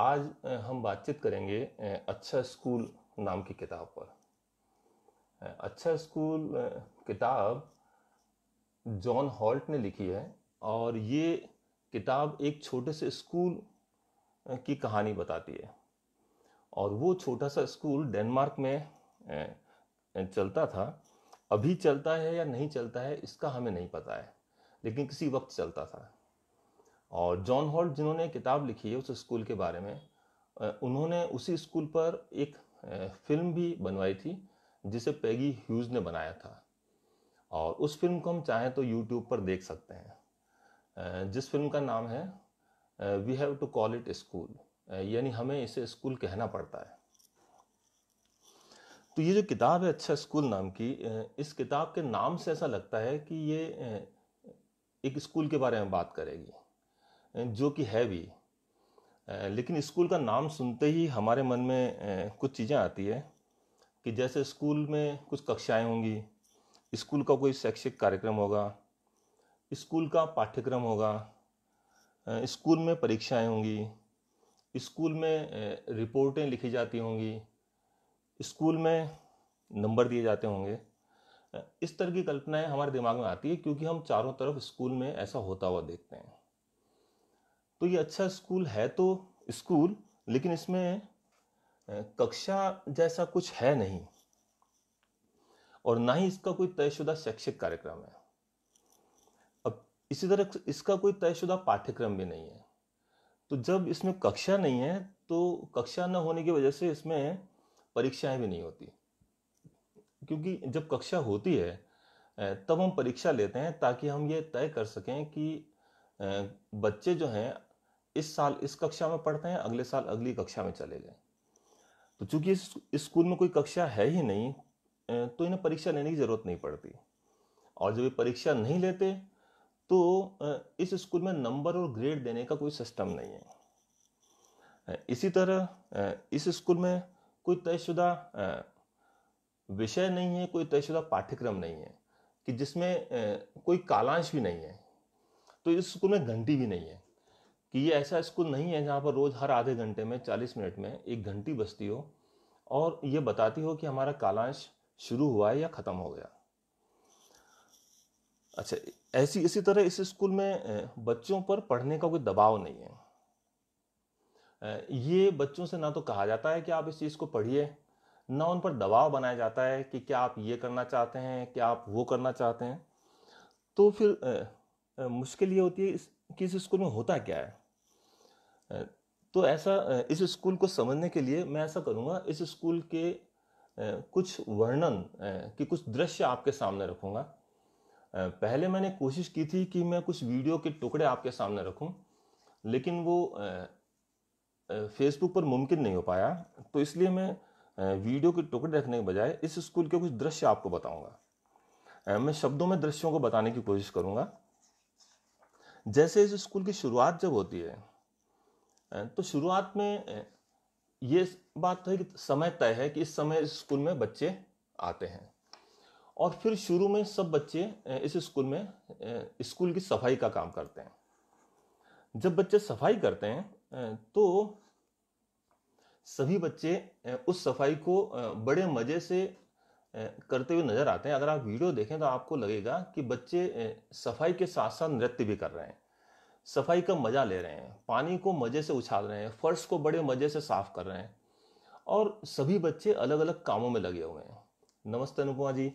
आज हम बातचीत करेंगे अच्छा स्कूल नाम की किताब पर अच्छा स्कूल किताब जॉन हॉल्ट ने लिखी है और ये किताब एक छोटे से स्कूल की कहानी बताती है और वो छोटा सा स्कूल डेनमार्क में चलता था अभी चलता है या नहीं चलता है इसका हमें नहीं पता है लेकिन किसी वक्त चलता था और जॉन हॉल्ट जिन्होंने किताब लिखी है उस स्कूल के बारे में उन्होंने उसी स्कूल पर एक फिल्म भी बनवाई थी जिसे पैगी ह्यूज ने बनाया था और उस फिल्म को हम चाहें तो यूट्यूब पर देख सकते हैं जिस फिल्म का नाम है we have to call it school यानी हमें इसे स्कूल कहना पड़ता है तो ये जो किताब है अच्छा स्कूल नाम की इस किताब के नाम से ऐसा लगता है कि ये एक स्कूल के बारे में बात करेगी जो कि है भी लेकिन स्कूल का नाम सुनते ही हमारे मन में कुछ चीज़ें आती है कि जैसे स्कूल में कुछ कक्षाएं होंगी स्कूल का कोई शैक्षिक कार्यक्रम होगा स्कूल का पाठ्यक्रम होगा स्कूल में परीक्षाएं होंगी स्कूल में रिपोर्टें लिखी जाती होंगी स्कूल में नंबर दिए जाते होंगे इस तरह की कल्पनाएं हमारे दिमाग में आती है क्योंकि हम चारों तरफ स्कूल में ऐसा होता हुआ देखते हैं तो ये अच्छा स्कूल है तो स्कूल लेकिन इसमें कक्षा जैसा कुछ है नहीं और ना ही इसका कोई तयशुदा शैक्षिक कार्यक्रम है अब इसी तरह इसका कोई तयशुदा पाठ्यक्रम भी नहीं है तो जब इसमें कक्षा नहीं है तो कक्षा न होने की वजह से इसमें परीक्षाएं भी नहीं होती क्योंकि जब कक्षा होती है तब हम परीक्षा लेते हैं ताकि हम ये तय कर सकें कि बच्चे जो हैं इस साल इस कक्षा में पढ़ते हैं अगले साल अगली कक्षा में चले गए तो चूंकि इस स्कूल में कोई कक्षा है ही नहीं तो इन्हें परीक्षा लेने की ज़रूरत नहीं पड़ती और जब ये परीक्षा नहीं लेते तो इस स्कूल में नंबर और ग्रेड देने का कोई सिस्टम नहीं है इसी तरह इस स्कूल में कोई तयशुदा विषय नहीं है कोई तयशुदा पाठ्यक्रम नहीं है कि जिसमें कोई कालांश भी नहीं है तो इस स्कूल में घंटी भी नहीं है कि ये ऐसा स्कूल नहीं है जहाँ पर रोज़ हर आधे घंटे में चालीस मिनट में एक घंटी बजती हो और ये बताती हो कि हमारा कालांश शुरू हुआ है या ख़त्म हो गया अच्छा ऐसी इसी तरह इस स्कूल में बच्चों पर पढ़ने का कोई दबाव नहीं है ये बच्चों से ना तो कहा जाता है कि आप इस चीज़ को पढ़िए ना उन पर दबाव बनाया जाता है कि क्या आप ये करना चाहते हैं क्या आप वो करना चाहते हैं तो फिर मुश्किल ये होती है इस कि इस स्कूल में होता क्या है तो ऐसा इस स्कूल को समझने के लिए मैं ऐसा करूँगा इस स्कूल के कुछ वर्णन के कुछ दृश्य आपके सामने रखूँगा पहले मैंने कोशिश की थी कि मैं कुछ वीडियो के टुकड़े आपके सामने रखूँ लेकिन वो फेसबुक पर मुमकिन नहीं हो पाया तो इसलिए मैं वीडियो के टुकड़े रखने के बजाय इस स्कूल के कुछ दृश्य आपको बताऊँगा मैं शब्दों में दृश्यों को बताने की कोशिश करूँगा जैसे इस स्कूल की शुरुआत जब होती है तो शुरुआत में ये बात तो है कि समय तय है कि इस समय इस स्कूल में बच्चे आते हैं और फिर शुरू में सब बच्चे इस स्कूल में स्कूल की सफाई का काम करते हैं जब बच्चे सफाई करते हैं तो सभी बच्चे उस सफाई को बड़े मज़े से करते हुए नज़र आते हैं अगर आप वीडियो देखें तो आपको लगेगा कि बच्चे सफाई के साथ साथ नृत्य भी कर रहे हैं सफाई का मज़ा ले रहे हैं पानी को मज़े से उछाल रहे हैं फ़र्श को बड़े मज़े से साफ़ कर रहे हैं और सभी बच्चे अलग अलग कामों में लगे हुए हैं नमस्ते अनुपमा जी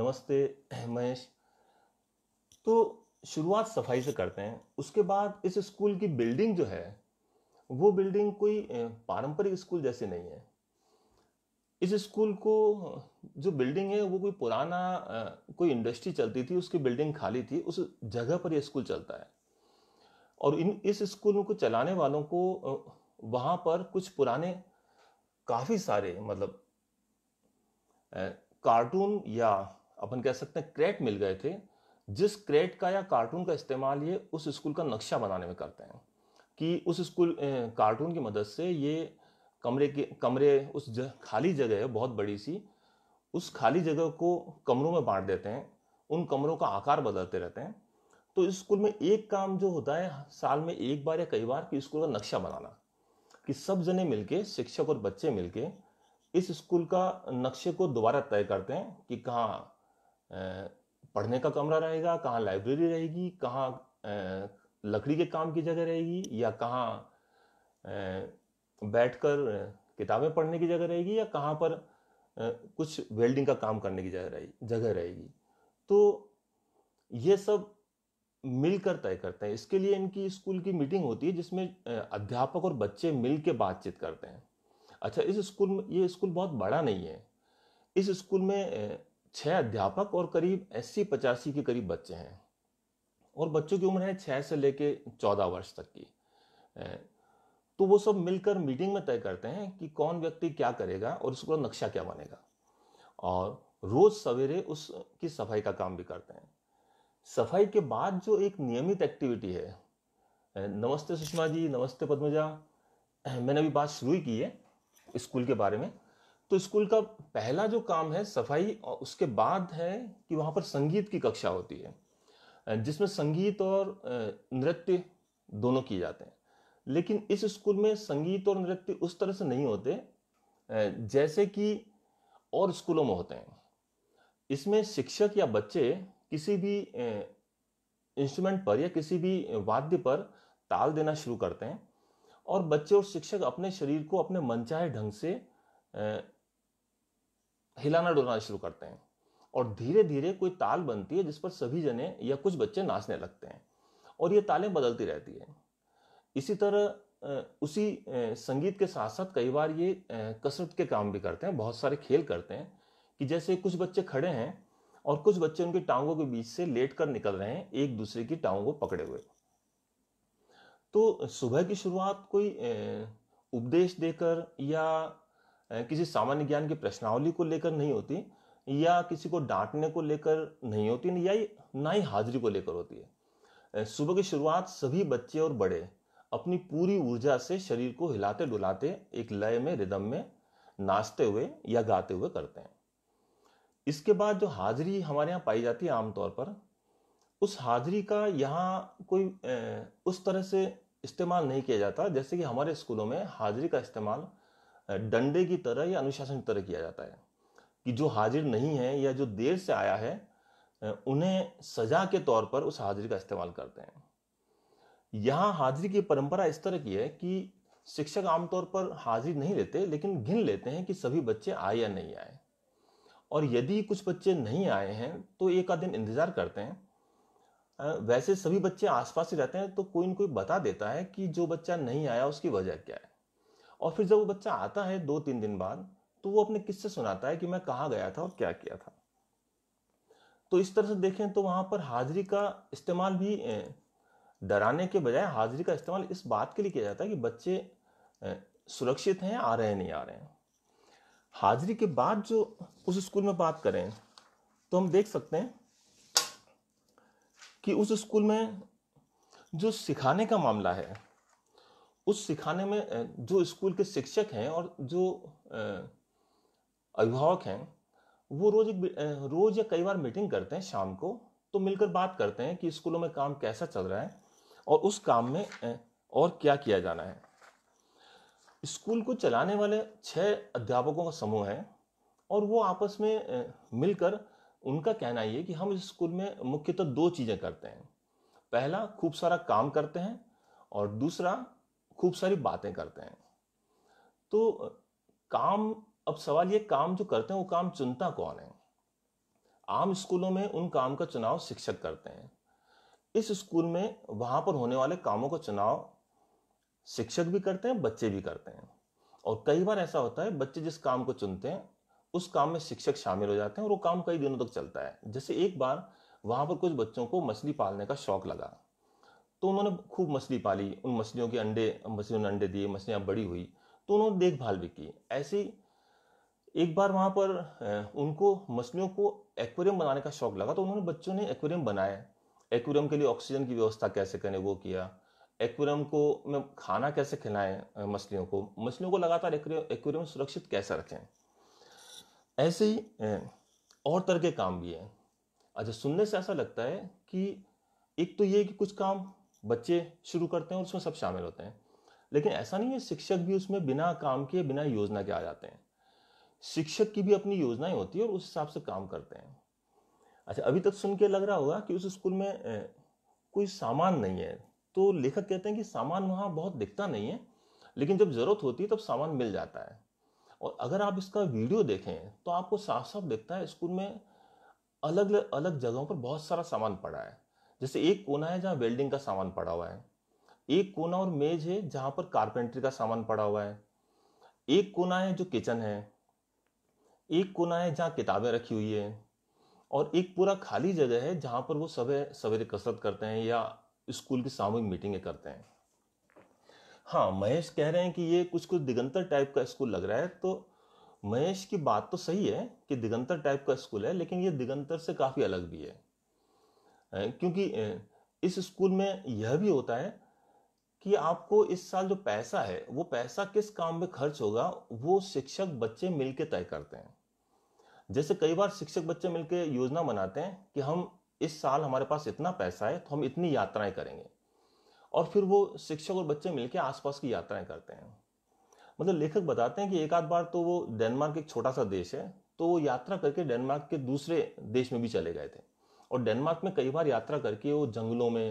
नमस्ते महेश तो शुरुआत सफाई से करते हैं उसके बाद इस स्कूल की बिल्डिंग जो है वो बिल्डिंग कोई पारंपरिक स्कूल जैसे नहीं है इस स्कूल को जो बिल्डिंग है वो कोई पुराना कोई इंडस्ट्री चलती थी उसकी बिल्डिंग खाली थी उस जगह पर ये स्कूल चलता है और इन इस स्कूल को चलाने वालों को वहाँ पर कुछ पुराने काफ़ी सारे मतलब कार्टून या अपन कह सकते हैं क्रेट मिल गए थे जिस क्रेट का या कार्टून का इस्तेमाल ये उस स्कूल का नक्शा बनाने में करते हैं कि उस स्कूल कार्टून की मदद से ये कमरे के कमरे उस ज, खाली जगह है बहुत बड़ी सी उस खाली जगह को कमरों में बांट देते हैं उन कमरों का आकार बदलते रहते हैं तो स्कूल में एक काम जो होता है साल में एक बार या कई बार कि स्कूल का नक्शा बनाना कि सब जने मिलके शिक्षक और बच्चे मिलके इस स्कूल का नक्शे को दोबारा तय करते हैं कि कहाँ पढ़ने का कमरा रहेगा कहाँ लाइब्रेरी रहेगी कहाँ लकड़ी के काम की जगह रहेगी या कहाँ बैठकर किताबें पढ़ने की जगह रहेगी या कहाँ पर कुछ वेल्डिंग का काम करने की जगह रहेगी जगह रहेगी तो ये सब मिलकर तय करते हैं इसके लिए इनकी स्कूल की मीटिंग होती है जिसमें अध्यापक और बच्चे मिल बातचीत करते हैं अच्छा इस स्कूल में ये स्कूल बहुत बड़ा नहीं है इस स्कूल में छः अध्यापक और करीब अस्सी पचासी के करीब बच्चे हैं और बच्चों की उम्र है छः से लेके चौदह वर्ष तक की तो वो सब मिलकर मीटिंग में तय करते हैं कि कौन व्यक्ति क्या करेगा और उसका नक्शा क्या बनेगा और रोज सवेरे उसकी सफाई का काम भी करते हैं सफाई के बाद जो एक नियमित एक्टिविटी है नमस्ते सुषमा जी नमस्ते पद्मजा मैंने अभी बात शुरू ही की है स्कूल के बारे में तो स्कूल का पहला जो काम है सफाई और उसके बाद है कि वहाँ पर संगीत की कक्षा होती है जिसमें संगीत और नृत्य दोनों किए जाते हैं लेकिन इस स्कूल में संगीत और नृत्य उस तरह से नहीं होते जैसे कि और स्कूलों में होते हैं इसमें शिक्षक या बच्चे किसी भी इंस्ट्रूमेंट पर या किसी भी वाद्य पर ताल देना शुरू करते हैं और बच्चे और शिक्षक अपने शरीर को अपने मनचाहे ढंग से हिलाना डुलाना शुरू करते हैं और धीरे धीरे कोई ताल बनती है जिस पर सभी जने या कुछ बच्चे नाचने लगते हैं और ये तालें बदलती रहती है इसी तरह उसी संगीत के साथ साथ कई बार ये कसरत के काम भी करते हैं बहुत सारे खेल करते हैं कि जैसे कुछ बच्चे खड़े हैं और कुछ बच्चे उनकी टांगों के बीच से लेट कर निकल रहे हैं एक दूसरे की टांगों को पकड़े हुए तो सुबह की शुरुआत कोई उपदेश देकर या किसी सामान्य ज्ञान की प्रश्नावली को लेकर नहीं होती या किसी को डांटने को लेकर नहीं होती या ना ही हाजिरी को लेकर होती है सुबह की शुरुआत सभी बच्चे और बड़े अपनी पूरी ऊर्जा से शरीर को हिलाते डुलाते एक लय में रिदम में नाचते हुए या गाते हुए करते हैं इसके बाद जो हाजिरी हमारे यहाँ पाई जाती है आमतौर पर उस हाजिरी का यहाँ कोई ए, उस तरह से इस्तेमाल नहीं किया जाता जैसे कि हमारे स्कूलों में हाजिरी का इस्तेमाल डंडे की तरह या अनुशासन की तरह किया जाता है कि जो हाजिर नहीं है या जो देर से आया है उन्हें सजा के तौर पर उस हाजिरी का इस्तेमाल करते हैं यहाँ हाजिरी की परंपरा इस तरह की है कि शिक्षक आमतौर पर हाजिरी नहीं लेते लेकिन गिन लेते हैं कि सभी बच्चे आए या नहीं आए और यदि कुछ बच्चे नहीं आए हैं तो एक आध दिन इंतज़ार करते हैं वैसे सभी बच्चे आसपास ही रहते हैं तो कोई ना कोई बता देता है कि जो बच्चा नहीं आया उसकी वजह क्या है और फिर जब वो बच्चा आता है दो तीन दिन बाद तो वो अपने किस्से सुनाता है कि मैं कहाँ गया था और क्या किया था तो इस तरह से देखें तो वहां पर हाजिरी का इस्तेमाल भी डराने के बजाय हाजिरी का इस्तेमाल इस बात के लिए किया जाता है कि बच्चे सुरक्षित हैं आ रहे हैं नहीं आ रहे हैं हाजिरी के बाद जो उस स्कूल में बात करें तो हम देख सकते हैं कि उस स्कूल में जो सिखाने का मामला है उस सिखाने में जो स्कूल के शिक्षक हैं और जो अभिभावक हैं वो रोज एक रोज या कई बार मीटिंग करते हैं शाम को तो मिलकर बात करते हैं कि स्कूलों में काम कैसा चल रहा है और उस काम में और क्या किया जाना है स्कूल को चलाने वाले छह अध्यापकों का समूह है और वो आपस में मिलकर उनका कहना ये कि हम इस स्कूल में मुख्यतः तो दो चीज़ें करते हैं पहला खूब सारा काम करते हैं और दूसरा खूब सारी बातें करते हैं तो काम अब सवाल ये काम जो करते हैं वो काम चुनता कौन है आम स्कूलों में उन काम का चुनाव शिक्षक करते हैं इस स्कूल में वहां पर होने वाले कामों का चुनाव शिक्षक भी करते हैं बच्चे भी करते हैं और कई बार ऐसा होता है बच्चे जिस काम को चुनते हैं उस काम में शिक्षक शामिल हो जाते हैं और वो काम कई दिनों तक चलता है जैसे एक बार वहां पर कुछ बच्चों को मछली पालने का शौक लगा तो उन्होंने खूब मछली पाली उन मछलियों के अंडे मछलियों ने अंडे दिए मछलियां बड़ी हुई तो उन्होंने देखभाल भी की ऐसे एक बार वहां पर उनको मछलियों को एक्वेरियम बनाने का शौक लगा तो उन्होंने बच्चों ने एक्वेरियम बनाया एक्वेरियम के लिए ऑक्सीजन की व्यवस्था कैसे करें वो किया एक्वेरियम को में खाना कैसे खिलाएं मछलियों को मछलियों को लगातार एक्वेरियम सुरक्षित कैसे रखें ऐसे ही और तरह के काम भी हैं अच्छा सुनने से ऐसा लगता है कि एक तो ये कि कुछ काम बच्चे शुरू करते हैं और उसमें सब शामिल होते हैं लेकिन ऐसा नहीं है शिक्षक भी उसमें बिना काम के बिना योजना के आ जाते हैं शिक्षक की भी अपनी योजनाएं होती है और उस हिसाब से काम करते हैं अच्छा अभी तक सुन के लग रहा होगा कि उस स्कूल में कोई सामान नहीं है तो लेखक कहते हैं कि सामान वहाँ बहुत दिखता नहीं है लेकिन जब ज़रूरत होती है तब सामान मिल जाता है और अगर आप इसका वीडियो देखें तो आपको साफ साफ दिखता है स्कूल में अलग अलग जगहों पर बहुत सारा सामान पड़ा है जैसे एक कोना है जहाँ वेल्डिंग का सामान पड़ा हुआ है एक कोना और मेज है जहाँ पर कारपेंट्री का सामान पड़ा हुआ है एक कोना है जो किचन है एक कोना है जहाँ किताबें रखी हुई है और एक पूरा खाली जगह है जहाँ पर वो सवे सवेरे कसरत करते हैं या स्कूल की सामूहिक मीटिंगें करते हैं हाँ महेश कह रहे हैं कि ये कुछ कुछ दिगंतर टाइप का स्कूल लग रहा है तो महेश की बात तो सही है कि दिगंतर टाइप का स्कूल है लेकिन ये दिगंतर से काफ़ी अलग भी है क्योंकि इस स्कूल में यह भी होता है कि आपको इस साल जो पैसा है वो पैसा किस काम में खर्च होगा वो शिक्षक बच्चे मिलके तय करते हैं जैसे कई बार शिक्षक बच्चे मिलकर योजना बनाते हैं कि हम इस साल हमारे पास इतना पैसा है तो हम इतनी यात्राएं करेंगे और फिर वो शिक्षक और बच्चे मिलकर आसपास की यात्राएं करते हैं मतलब लेखक बताते हैं कि एक आध बार तो वो डेनमार्क एक छोटा सा देश है तो वो यात्रा करके डेनमार्क के दूसरे देश में भी चले गए थे और डेनमार्क में कई बार यात्रा करके वो जंगलों में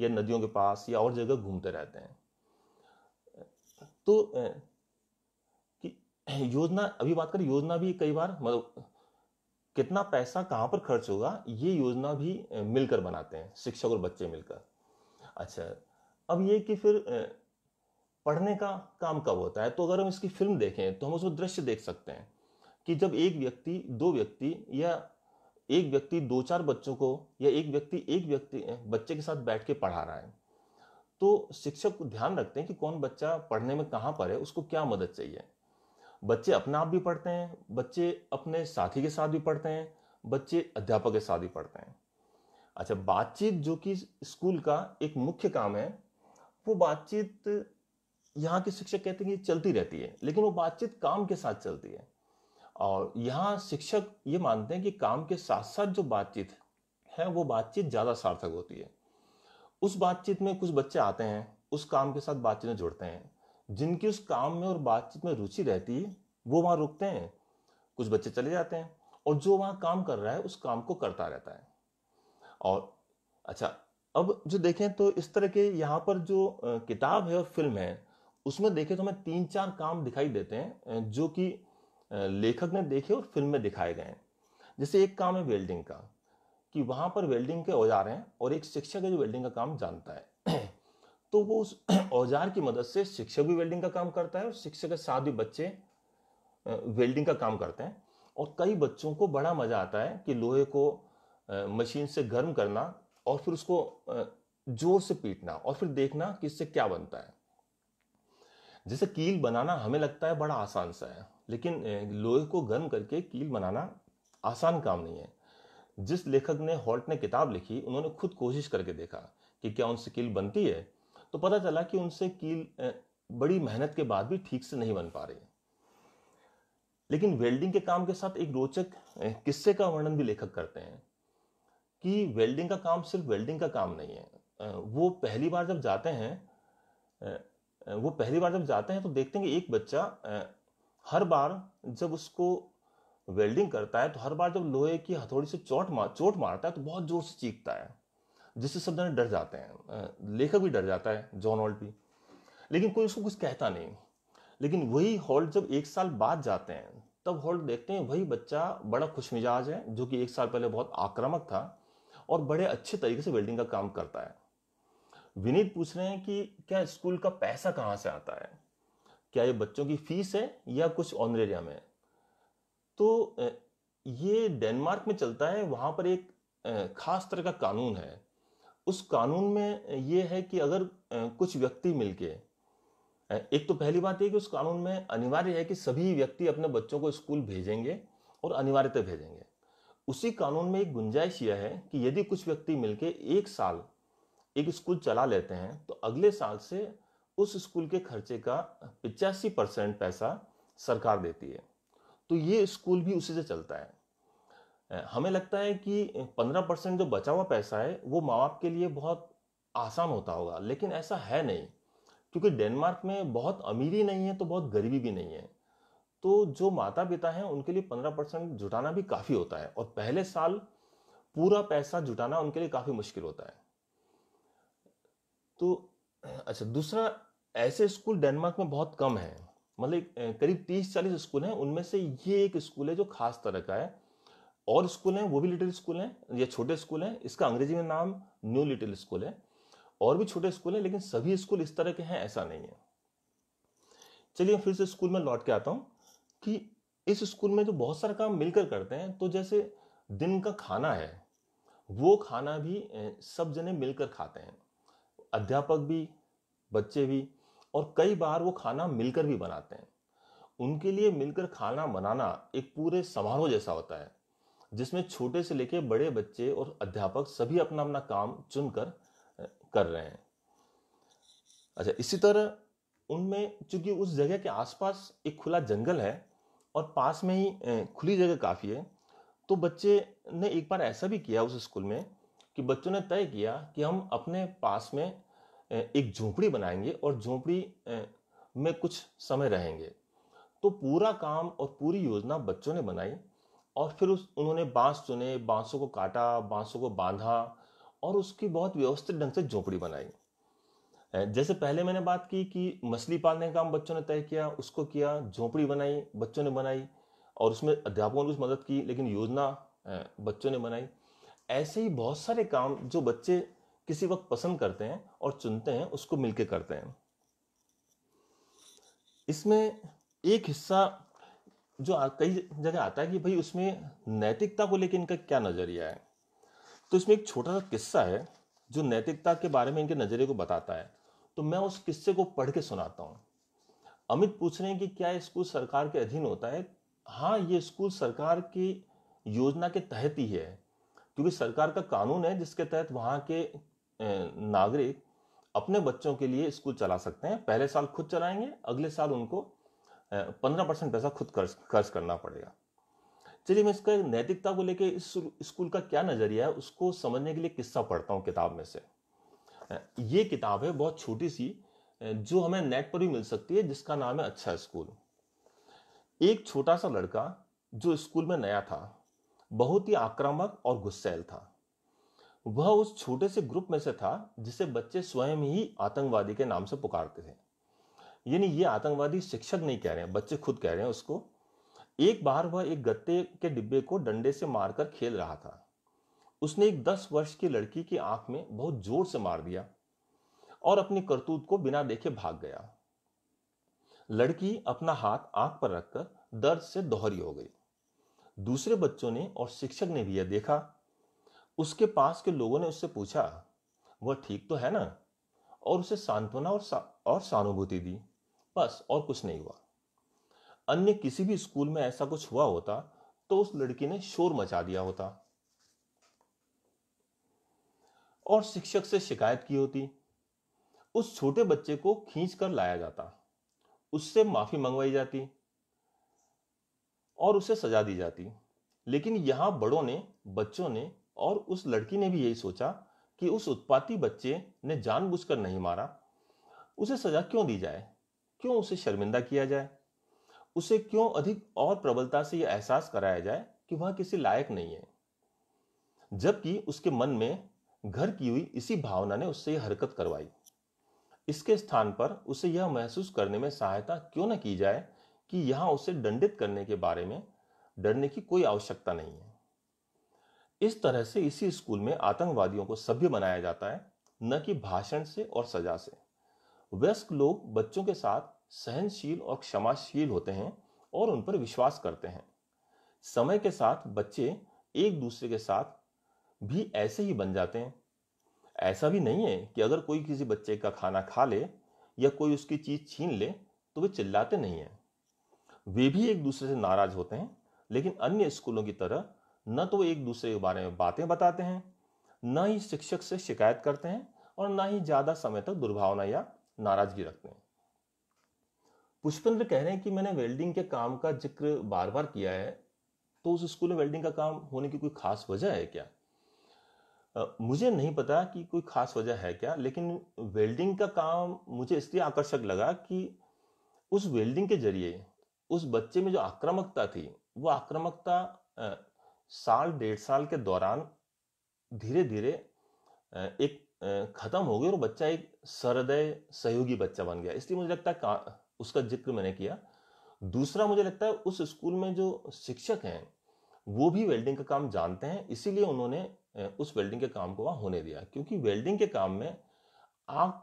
या नदियों के पास या और जगह घूमते रहते हैं तो कि योजना अभी बात करें योजना भी कई बार मतलब कितना पैसा कहाँ पर खर्च होगा ये योजना भी मिलकर बनाते हैं शिक्षक और बच्चे मिलकर अच्छा अब ये कि फिर पढ़ने का काम कब होता है तो अगर हम इसकी फिल्म देखें तो हम उसमें दृश्य देख सकते हैं कि जब एक व्यक्ति दो व्यक्ति या एक व्यक्ति दो चार बच्चों को या एक व्यक्ति एक व्यक्ति बच्चे के साथ बैठ के पढ़ा रहा है तो शिक्षक ध्यान रखते हैं कि कौन बच्चा पढ़ने में कहाँ पर है उसको क्या मदद चाहिए बच्चे अपने आप भी पढ़ते हैं बच्चे अपने साथी के साथ भी पढ़ते हैं बच्चे अध्यापक के साथ भी पढ़ते हैं अच्छा बातचीत जो कि स्कूल का एक मुख्य काम है वो बातचीत यहाँ के शिक्षक कहते हैं कि चलती रहती है लेकिन वो बातचीत काम के साथ चलती है और यहाँ शिक्षक ये मानते हैं कि काम के साथ साथ जो बातचीत है वो बातचीत ज़्यादा सार्थक होती है उस बातचीत में कुछ बच्चे आते हैं उस काम के साथ बातचीत में जुड़ते हैं जिनकी उस काम में और बातचीत में रुचि रहती है वो वहां रुकते हैं कुछ बच्चे चले जाते हैं और जो वहां काम कर रहा है उस काम को करता रहता है और अच्छा अब जो देखें तो इस तरह के यहाँ पर जो किताब है और फिल्म है उसमें देखें तो हमें तीन चार काम दिखाई देते हैं जो कि लेखक ने देखे और फिल्म में दिखाए गए हैं जैसे एक काम है वेल्डिंग का कि वहाँ पर वेल्डिंग के औजार हैं और एक शिक्षक है जो वेल्डिंग का काम जानता है तो वो उस औजार की मदद से शिक्षक भी वेल्डिंग का काम करता है और शिक्षक के साथ भी बच्चे वेल्डिंग का काम करते हैं और कई बच्चों को बड़ा मज़ा आता है कि लोहे को मशीन से गर्म करना और फिर उसको जोर से पीटना और फिर देखना कि इससे क्या बनता है जैसे कील बनाना हमें लगता है बड़ा आसान सा है लेकिन लोहे को गर्म करके कील बनाना आसान काम नहीं है जिस लेखक ने हॉल्ट ने किताब लिखी उन्होंने खुद कोशिश करके देखा कि क्या उनसे कील बनती है तो पता चला कि उनसे कील बड़ी मेहनत के बाद भी ठीक से नहीं बन पा रही लेकिन वेल्डिंग के काम के साथ एक रोचक किस्से का वर्णन भी लेखक करते हैं कि वेल्डिंग का काम सिर्फ वेल्डिंग का काम नहीं है वो पहली बार जब जाते हैं वो पहली बार जब जाते हैं तो देखते हैं कि एक बच्चा हर बार जब उसको वेल्डिंग करता है तो हर बार जब लोहे की हथौड़ी से चोट मार चोट मारता है तो बहुत जोर से चीखता है जिससे सब जने डर जाते हैं लेखक भी डर जाता है जॉन हॉल्ट भी लेकिन कोई उसको कुछ कहता नहीं लेकिन वही हॉल्ट जब एक साल बाद जाते हैं तब हॉल्ट देखते हैं वही बच्चा बड़ा खुश मिजाज है जो कि एक साल पहले बहुत आक्रामक था और बड़े अच्छे तरीके से वेल्डिंग का काम करता है विनीत पूछ रहे हैं कि क्या स्कूल का पैसा कहाँ से आता है क्या ये बच्चों की फीस है या कुछ ऑनरेरिया में तो ये डेनमार्क में चलता है वहाँ पर एक खास तरह का कानून है उस कानून में ये है कि अगर कुछ व्यक्ति मिलके एक तो पहली बात यह कि उस कानून में अनिवार्य है कि सभी व्यक्ति अपने बच्चों को स्कूल भेजेंगे और अनिवार्यता भेजेंगे उसी कानून में एक गुंजाइश यह है कि यदि कुछ व्यक्ति मिलके एक साल एक स्कूल चला लेते हैं तो अगले साल से उस स्कूल के खर्चे का पिचासी परसेंट पैसा सरकार देती है तो ये स्कूल भी उसी से चलता है हमें लगता है कि पंद्रह परसेंट जो बचा हुआ पैसा है वो माँ बाप के लिए बहुत आसान होता होगा लेकिन ऐसा है नहीं क्योंकि डेनमार्क में बहुत अमीरी नहीं है तो बहुत गरीबी भी नहीं है तो जो माता पिता हैं उनके लिए पंद्रह परसेंट जुटाना भी काफ़ी होता है और पहले साल पूरा पैसा जुटाना उनके लिए काफ़ी मुश्किल होता है तो अच्छा दूसरा ऐसे स्कूल डेनमार्क में बहुत कम है मतलब करीब तीस चालीस स्कूल हैं उनमें से ये एक स्कूल है जो खास तरह का है और स्कूल हैं वो भी लिटिल स्कूल हैं या छोटे स्कूल हैं इसका अंग्रेजी में नाम न्यू लिटिल स्कूल है और भी छोटे स्कूल हैं लेकिन सभी स्कूल इस तरह के हैं ऐसा नहीं है चलिए फिर से स्कूल में लौट के आता हूँ कि इस स्कूल में जो तो बहुत सारा काम मिलकर करते हैं तो जैसे दिन का खाना है वो खाना भी सब जने मिलकर खाते हैं अध्यापक भी बच्चे भी और कई बार वो खाना मिलकर भी बनाते हैं उनके लिए मिलकर खाना बनाना एक पूरे समारोह जैसा होता है जिसमें छोटे से लेके बड़े बच्चे और अध्यापक सभी अपना अपना काम चुनकर कर रहे हैं अच्छा इसी तरह उनमें चूंकि उस जगह के आसपास एक खुला जंगल है और पास में ही खुली जगह काफ़ी है तो बच्चे ने एक बार ऐसा भी किया उस स्कूल में कि बच्चों ने तय किया कि हम अपने पास में एक झोंपड़ी बनाएंगे और झोंपड़ी में कुछ समय रहेंगे तो पूरा काम और पूरी योजना बच्चों ने बनाई और फिर उस उन्होंने बांस चुने बांसों को काटा बांसों को बांधा और उसकी बहुत व्यवस्थित ढंग से झोपड़ी बनाई जैसे पहले मैंने बात की कि मछली पालने का काम बच्चों ने तय किया उसको किया झोपड़ी बनाई बच्चों ने बनाई और उसमें अध्यापकों ने कुछ मदद की लेकिन योजना बच्चों ने बनाई ऐसे ही बहुत सारे काम जो बच्चे किसी वक्त पसंद करते हैं और चुनते हैं उसको मिलकर करते हैं इसमें एक हिस्सा जो कई जगह आता है कि भाई उसमें नैतिकता को लेकर इनका क्या नज़रिया है तो इसमें एक छोटा सा किस्सा है जो नैतिकता के बारे में इनके नज़रिए को बताता है तो मैं उस किस्से को पढ़ के सुनाता हूँ अमित पूछ रहे हैं कि क्या स्कूल सरकार के अधीन होता है हाँ ये स्कूल सरकार की योजना के तहत ही है क्योंकि सरकार का कानून है जिसके तहत वहाँ के नागरिक अपने बच्चों के लिए स्कूल चला सकते हैं पहले साल खुद चलाएंगे अगले साल उनको पंद्रह परसेंट पैसा खुद कर्ज कर्ज करना पड़ेगा चलिए मैं इसका नैतिकता को लेकर इस स्कूल का क्या नज़रिया है उसको समझने के लिए किस्सा पढ़ता हूँ किताब में से ये किताब है बहुत छोटी सी जो हमें नेट पर भी मिल सकती है जिसका नाम है अच्छा स्कूल एक छोटा सा लड़का जो स्कूल में नया था बहुत ही आक्रामक और गुस्सैल था वह उस छोटे से ग्रुप में से था जिसे बच्चे स्वयं ही आतंकवादी के नाम से पुकारते थे यानी ये आतंकवादी शिक्षक नहीं कह रहे हैं बच्चे खुद कह रहे हैं उसको एक बार वह एक गत्ते के डिब्बे को डंडे से मारकर खेल रहा था उसने एक दस वर्ष की लड़की की आंख में बहुत जोर से मार दिया और अपनी करतूत को बिना देखे भाग गया लड़की अपना हाथ आंख पर रखकर दर्द से दोहरी हो गई दूसरे बच्चों ने और शिक्षक ने भी यह देखा उसके पास के लोगों ने उससे पूछा वह ठीक तो है ना और उसे सांत्वना और सा, और सहानुभूति दी बस और कुछ नहीं हुआ अन्य किसी भी स्कूल में ऐसा कुछ हुआ होता तो उस लड़की ने शोर मचा दिया होता और शिक्षक से शिकायत की होती उस छोटे बच्चे को खींच कर लाया जाता उससे माफी मंगवाई जाती और उसे सजा दी जाती लेकिन यहां बड़ों ने बच्चों ने और उस लड़की ने भी यही सोचा कि उस उत्पाती बच्चे ने जानबूझकर नहीं मारा उसे सजा क्यों दी जाए क्यों उसे शर्मिंदा किया जाए उसे क्यों अधिक और प्रबलता से यह एहसास कराया जाए कि वह किसी लायक नहीं है जबकि उसके मन में घर की हुई इसी भावना ने उससे यह हरकत करवाई इसके स्थान पर उसे यह महसूस करने में सहायता क्यों न की जाए कि यहां उसे दंडित करने के बारे में डरने की कोई आवश्यकता नहीं है इस तरह से इसी स्कूल में आतंकवादियों को सभ्य बनाया जाता है न कि भाषण से और सजा से वयस्क लोग बच्चों के साथ सहनशील और क्षमाशील होते हैं और उन पर विश्वास करते हैं समय के साथ बच्चे एक दूसरे के साथ भी ऐसे ही बन जाते हैं ऐसा भी नहीं है कि अगर कोई किसी बच्चे का खाना खा ले या कोई उसकी चीज़ छीन ले तो वे चिल्लाते नहीं हैं वे भी एक दूसरे से नाराज़ होते हैं लेकिन अन्य स्कूलों की तरह न तो एक दूसरे के बारे में बातें बताते हैं न ही शिक्षक से शिकायत करते हैं और ना ही ज़्यादा समय तक दुर्भावना या नाराज़गी रखते हैं पुष्पेंद्र कह रहे हैं कि मैंने वेल्डिंग के काम का जिक्र बार बार किया है तो उस स्कूल में वेल्डिंग का काम होने की कोई खास वजह है क्या आ, मुझे नहीं पता कि कोई खास वजह है क्या लेकिन वेल्डिंग का काम मुझे इसलिए आकर्षक लगा कि उस वेल्डिंग के जरिए उस बच्चे में जो आक्रामकता थी वो आक्रामकता साल डेढ़ साल के दौरान धीरे धीरे एक ख़त्म हो गई और बच्चा एक सरदय सहयोगी बच्चा बन गया इसलिए मुझे लगता है उसका जिक्र मैंने किया दूसरा मुझे लगता है उस स्कूल में जो शिक्षक हैं वो भी वेल्डिंग का काम जानते हैं इसीलिए उन्होंने उस वेल्डिंग के काम को वहाँ होने दिया क्योंकि वेल्डिंग के काम में आग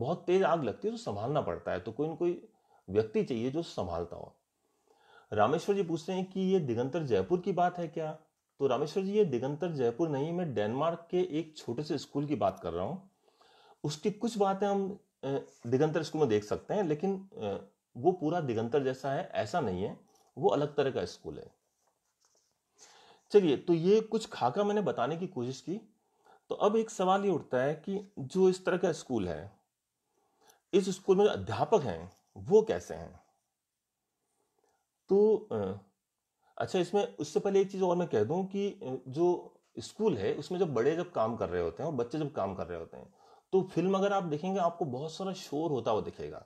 बहुत तेज आग लगती है तो संभालना पड़ता है तो कोई ना कोई व्यक्ति चाहिए जो संभालता हो रामेश्वर जी पूछते हैं कि ये दिगंतर जयपुर की बात है क्या तो रामेश्वर जी ये दिगंतर जयपुर नहीं मैं डेनमार्क के एक छोटे से स्कूल की बात कर रहा हूँ उसकी कुछ बातें हम दिगंतर स्कूल में देख सकते हैं लेकिन वो पूरा दिगंतर जैसा है ऐसा नहीं है वो अलग तरह का स्कूल है चलिए तो ये कुछ खाका मैंने बताने की कोशिश की तो अब एक सवाल ये उठता है कि जो इस तरह का स्कूल है इस स्कूल में जो अध्यापक हैं वो कैसे हैं तो अच्छा इसमें उससे पहले एक चीज़ और मैं कह दूं कि जो स्कूल है उसमें जब बड़े जब काम कर रहे होते हैं और बच्चे जब काम कर रहे होते हैं तो फिल्म अगर आप देखेंगे आपको बहुत सारा शोर होता हुआ दिखेगा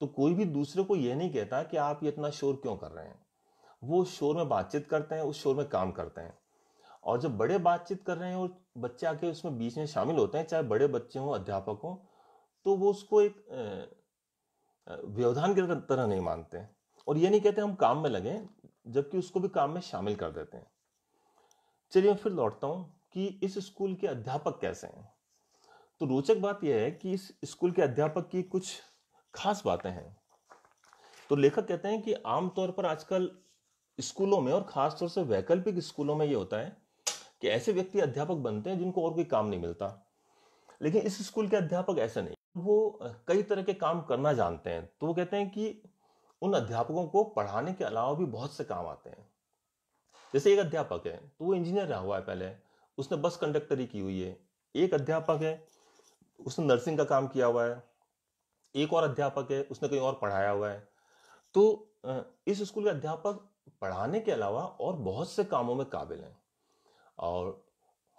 तो कोई भी दूसरे को यह नहीं कहता कि आप ये इतना शोर क्यों कर रहे हैं वो शोर में बातचीत करते हैं उस शोर में काम करते हैं और जब बड़े बातचीत कर रहे हैं और बच्चे आके उसमें बीच में शामिल होते हैं चाहे बड़े बच्चे हों अध्यापक हों तो वो उसको एक व्यवधान की तरह नहीं मानते और ये नहीं कहते हम काम में लगे जबकि उसको भी काम में शामिल कर देते हैं चलिए मैं फिर लौटता हूँ कि इस स्कूल के अध्यापक कैसे हैं तो रोचक बात यह है कि इस स्कूल के अध्यापक की कुछ खास बातें हैं तो लेखक कहते हैं कि आमतौर पर आजकल स्कूलों में और ख़ासतौर से वैकल्पिक स्कूलों में ये होता है कि ऐसे व्यक्ति अध्यापक बनते हैं जिनको और कोई काम नहीं मिलता लेकिन इस स्कूल के अध्यापक ऐसे नहीं वो कई तरह के काम करना जानते हैं तो वो कहते हैं कि उन अध्यापकों को पढ़ाने के अलावा भी बहुत से काम आते हैं जैसे एक अध्यापक है तो वो इंजीनियर रहा हुआ है पहले उसने बस कंडक्टरी की हुई है एक अध्यापक है उसने नर्सिंग का काम किया हुआ है एक और अध्यापक है उसने कहीं और पढ़ाया हुआ है तो इस स्कूल के अध्यापक पढ़ाने के अलावा और बहुत से कामों में काबिल हैं और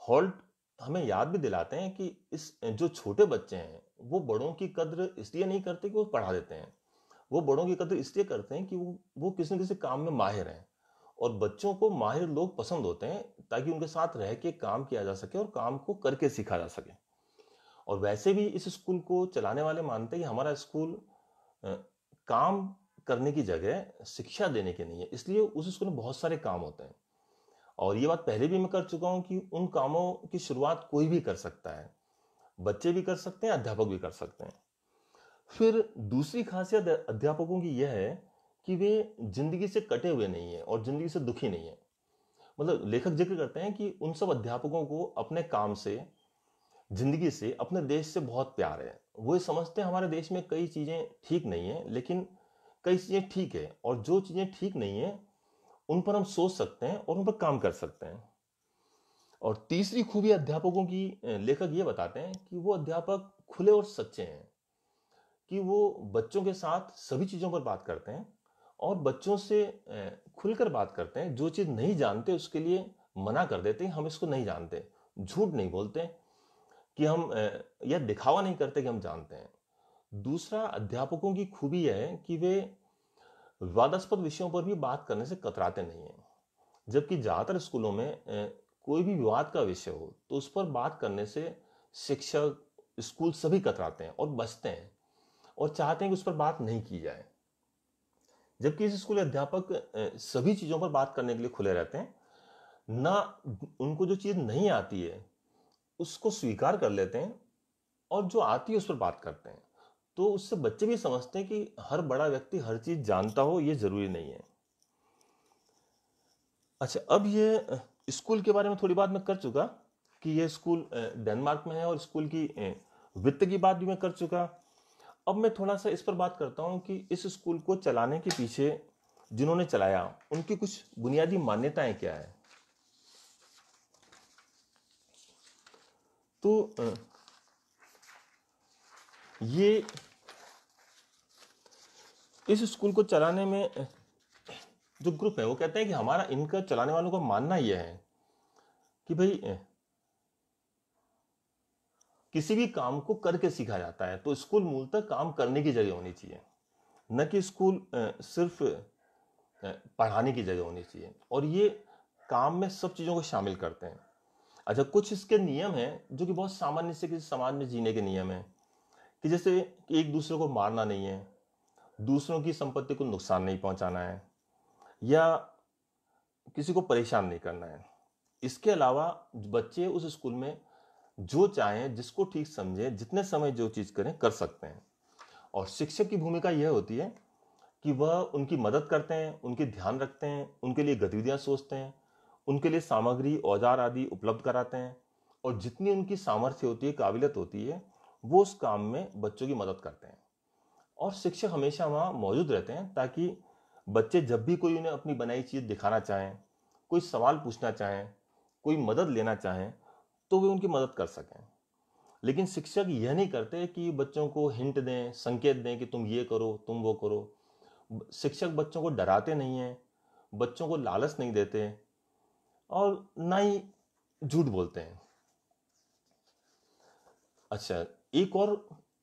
हॉल्ट हमें याद भी दिलाते हैं कि इस जो छोटे बच्चे हैं वो बड़ों की कद्र इसलिए नहीं करते कि वो पढ़ा देते हैं वो बड़ों की कद्र इसलिए करते हैं कि वो वो किसी न किसी काम में माहिर हैं और बच्चों को माहिर लोग पसंद होते हैं ताकि उनके साथ रह के काम किया जा सके और काम को करके सीखा जा सके और वैसे भी इस स्कूल को चलाने वाले मानते हैं हमारा स्कूल काम करने की जगह शिक्षा देने के नहीं है इसलिए उस स्कूल में बहुत सारे काम होते हैं और ये बात पहले भी मैं कर चुका हूँ कि उन कामों की शुरुआत कोई भी कर सकता है बच्चे भी कर सकते हैं अध्यापक भी कर सकते हैं फिर दूसरी खासियत अध्यापकों की यह है कि वे जिंदगी से कटे हुए नहीं है और जिंदगी से दुखी नहीं है मतलब लेखक जिक्र करते हैं कि उन सब अध्यापकों को अपने काम से ज़िंदगी से अपने देश से बहुत प्यार है वो समझते हैं हमारे देश में कई चीज़ें ठीक नहीं हैं लेकिन कई चीज़ें ठीक है और जो चीज़ें ठीक नहीं हैं उन पर हम सोच सकते हैं और उन पर काम कर सकते हैं और तीसरी खूबी अध्यापकों की लेखक ये बताते हैं कि वो अध्यापक खुले और सच्चे हैं कि वो बच्चों के साथ सभी चीज़ों पर बात करते हैं और बच्चों से खुलकर बात करते हैं जो चीज़ नहीं जानते उसके लिए मना कर देते हैं हम इसको नहीं जानते झूठ नहीं बोलते कि हम यह दिखावा नहीं करते कि हम जानते हैं दूसरा अध्यापकों की खूबी है कि वे विवादास्पद विषयों पर भी बात करने से कतराते नहीं हैं जबकि ज़्यादातर स्कूलों में कोई भी विवाद का विषय हो तो उस पर बात करने से शिक्षक स्कूल सभी कतराते हैं और बचते हैं और चाहते हैं कि उस पर बात नहीं की जाए जबकि इस स्कूल अध्यापक सभी चीज़ों पर बात करने के लिए खुले रहते हैं ना उनको जो चीज़ नहीं आती है उसको स्वीकार कर लेते हैं और जो आती है उस पर बात करते हैं तो उससे बच्चे भी समझते हैं कि हर बड़ा व्यक्ति हर चीज़ जानता हो ये ज़रूरी नहीं है अच्छा अब ये स्कूल के बारे में थोड़ी बात मैं कर चुका कि ये स्कूल डेनमार्क में है और स्कूल की वित्त की बात भी मैं कर चुका अब मैं थोड़ा सा इस पर बात करता हूँ कि इस स्कूल को चलाने के पीछे जिन्होंने चलाया उनकी कुछ बुनियादी मान्यताएं क्या है तो हाँ। ये इस स्कूल को चलाने में जो ग्रुप है वो कहते हैं कि हमारा इनका चलाने वालों का मानना यह है कि भाई किसी भी काम को करके सीखा जाता है तो स्कूल मूलतः काम करने की जगह होनी चाहिए न कि स्कूल सिर्फ पढ़ाने की जगह होनी चाहिए और ये काम में सब चीज़ों को शामिल करते हैं अच्छा कुछ इसके नियम हैं जो कि बहुत सामान्य से किसी समाज में जीने के नियम हैं कि जैसे एक दूसरे को मारना नहीं है दूसरों की संपत्ति को नुकसान नहीं पहुंचाना है या किसी को परेशान नहीं करना है इसके अलावा बच्चे उस स्कूल में जो चाहें जिसको ठीक समझें जितने समय जो चीज़ करें कर सकते हैं और शिक्षक की भूमिका यह होती है कि वह उनकी मदद करते हैं उनके ध्यान रखते हैं उनके लिए गतिविधियाँ सोचते हैं उनके लिए सामग्री औजार आदि उपलब्ध कराते हैं और जितनी उनकी सामर्थ्य होती है काबिलियत होती है वो उस काम में बच्चों की मदद करते हैं और शिक्षक हमेशा वहाँ मौजूद रहते हैं ताकि बच्चे जब भी कोई उन्हें अपनी बनाई चीज़ दिखाना चाहें कोई सवाल पूछना चाहें कोई मदद लेना चाहें तो वे उनकी मदद कर सकें लेकिन शिक्षक यह नहीं करते कि बच्चों को हिंट दें संकेत दें कि तुम ये करो तुम वो करो शिक्षक बच्चों को डराते नहीं हैं बच्चों को लालच नहीं देते और ना ही झूठ बोलते हैं अच्छा एक और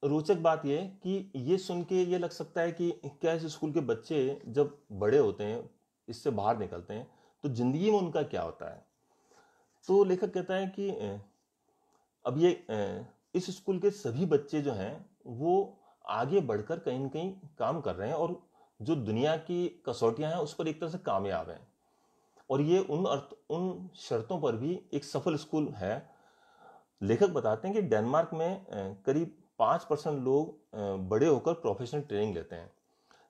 रोचक बात यह कि ये सुन के ये लग सकता है कि क्या इस स्कूल के बच्चे जब बड़े होते हैं इससे बाहर निकलते हैं तो ज़िंदगी में उनका क्या होता है तो लेखक कहता है कि अब ये इस स्कूल के सभी बच्चे जो हैं वो आगे बढ़कर कहीं ना कहीं काम कर रहे हैं और जो दुनिया की कसौटियां हैं उस पर एक तरह से कामयाब हैं और ये उन अर्थ उन शर्तों पर भी एक सफल स्कूल है लेखक बताते हैं कि डेनमार्क में करीब पाँच परसेंट लोग बड़े होकर प्रोफेशनल ट्रेनिंग लेते हैं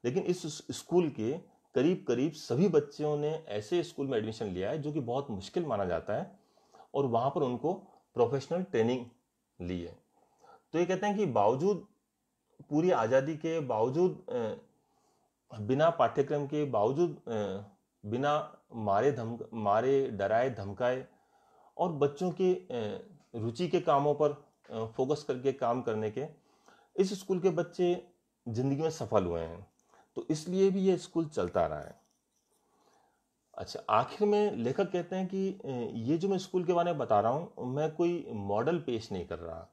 लेकिन इस स्कूल के करीब करीब सभी बच्चों ने ऐसे स्कूल में एडमिशन लिया है जो कि बहुत मुश्किल माना जाता है और वहाँ पर उनको प्रोफेशनल ट्रेनिंग ली है तो ये कहते हैं कि बावजूद पूरी आज़ादी के बावजूद बिना पाठ्यक्रम के बावजूद बिना मारे धम मारे डराए धमकाए और बच्चों के रुचि के कामों पर फोकस करके काम करने के इस स्कूल के बच्चे ज़िंदगी में सफल हुए हैं तो इसलिए भी ये स्कूल चलता रहा है अच्छा आखिर में लेखक कहते हैं कि ये जो मैं स्कूल के बारे में बता रहा हूँ मैं कोई मॉडल पेश नहीं कर रहा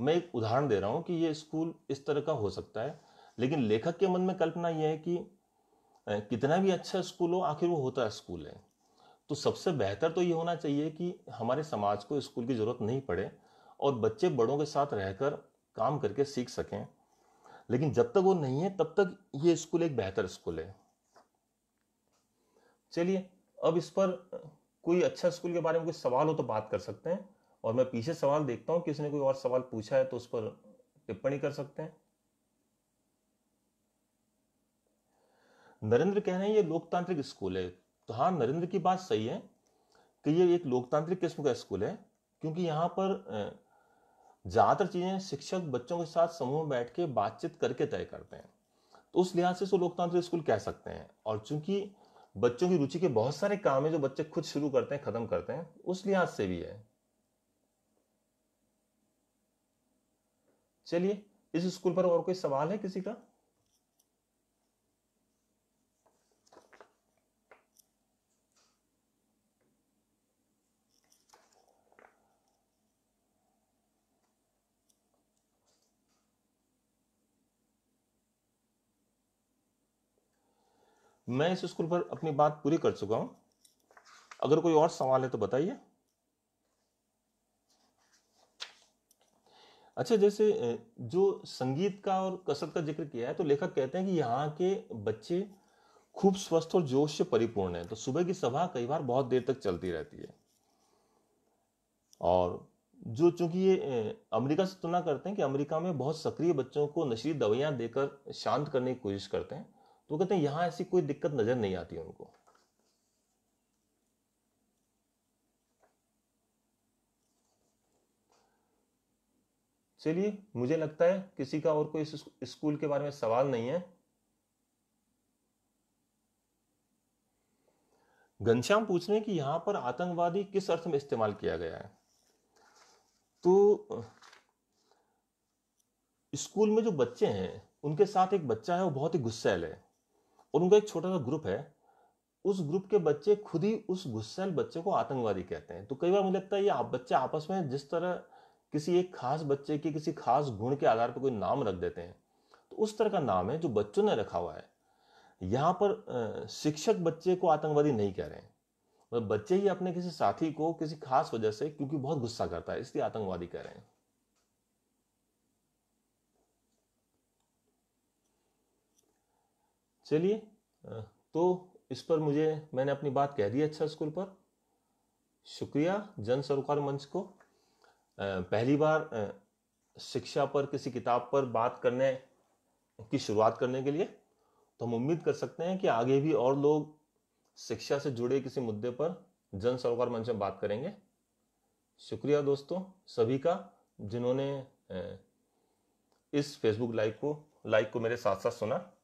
मैं एक उदाहरण दे रहा हूँ कि ये स्कूल इस तरह का हो सकता है लेकिन लेखक के मन में कल्पना यह है कि कितना भी अच्छा स्कूल हो आखिर वो होता स्कूल है तो सबसे बेहतर तो ये होना चाहिए कि हमारे समाज को स्कूल की ज़रूरत नहीं पड़े और बच्चे बड़ों के साथ रहकर काम करके सीख सकें लेकिन जब तक वो नहीं है तब तक ये स्कूल एक बेहतर स्कूल है चलिए अब इस पर कोई अच्छा स्कूल के बारे में कोई सवाल हो तो बात कर सकते हैं और मैं पीछे सवाल देखता हूँ ने कोई और सवाल पूछा है तो उस पर टिप्पणी कर सकते हैं नरेंद्र कह रहे हैं ये लोकतांत्रिक स्कूल है तो हाँ नरेंद्र की बात सही है कि ये एक लोकतांत्रिक किस्म का स्कूल है क्योंकि यहाँ पर ज़्यादातर चीज़ें शिक्षक बच्चों के साथ समूह में बैठ के बातचीत करके तय करते हैं तो उस लिहाज से इसको लोकतांत्रिक स्कूल कह सकते हैं और चूंकि बच्चों की रुचि के बहुत सारे काम है जो बच्चे खुद शुरू करते हैं ख़त्म करते हैं उस लिहाज से भी है चलिए इस स्कूल पर और कोई सवाल है किसी का मैं इस स्कूल पर अपनी बात पूरी कर चुका हूं अगर कोई और सवाल है तो बताइए अच्छा जैसे जो संगीत का और कसरत का जिक्र किया है तो लेखक कहते हैं कि यहाँ के बच्चे खूब स्वस्थ और जोश से परिपूर्ण हैं तो सुबह की सभा कई बार बहुत देर तक चलती रहती है और जो चूंकि ये अमेरिका से तुलना करते हैं कि अमेरिका में बहुत सक्रिय बच्चों को नशीली दवाइयां देकर शांत करने की कोशिश करते हैं तो कहते हैं यहां ऐसी कोई दिक्कत नज़र नहीं आती उनको चलिए मुझे लगता है किसी का और कोई इस स्कूल के बारे में सवाल नहीं है घनश्याम पूछ रहे हैं कि यहां पर आतंकवादी किस अर्थ में इस्तेमाल किया गया है तो स्कूल में जो बच्चे हैं उनके साथ एक बच्चा है वो बहुत ही गुस्सैल है और उनका एक छोटा सा ग्रुप है उस ग्रुप के बच्चे खुद ही उस गुस्सैल बच्चे को आतंकवादी कहते हैं तो कई बार मुझे लगता है ये आप बच्चे आपस में जिस तरह किसी एक खास बच्चे के किसी खास गुण के आधार पर कोई नाम रख देते हैं तो उस तरह का नाम है जो बच्चों ने रखा हुआ है यहाँ पर शिक्षक बच्चे को आतंकवादी नहीं कह रहे हैं मतलब बच्चे ही अपने किसी साथी को किसी खास वजह से क्योंकि बहुत गुस्सा करता है इसलिए आतंकवादी कह रहे हैं चलिए तो इस पर मुझे मैंने अपनी बात कह दी अच्छा स्कूल पर शुक्रिया जन सरोकार मंच को पहली बार शिक्षा पर किसी किताब पर बात करने की शुरुआत करने के लिए तो हम उम्मीद कर सकते हैं कि आगे भी और लोग शिक्षा से जुड़े किसी मुद्दे पर जन सरोकार मंच में बात करेंगे शुक्रिया दोस्तों सभी का जिन्होंने इस फेसबुक लाइव को लाइव को मेरे साथ साथ सुना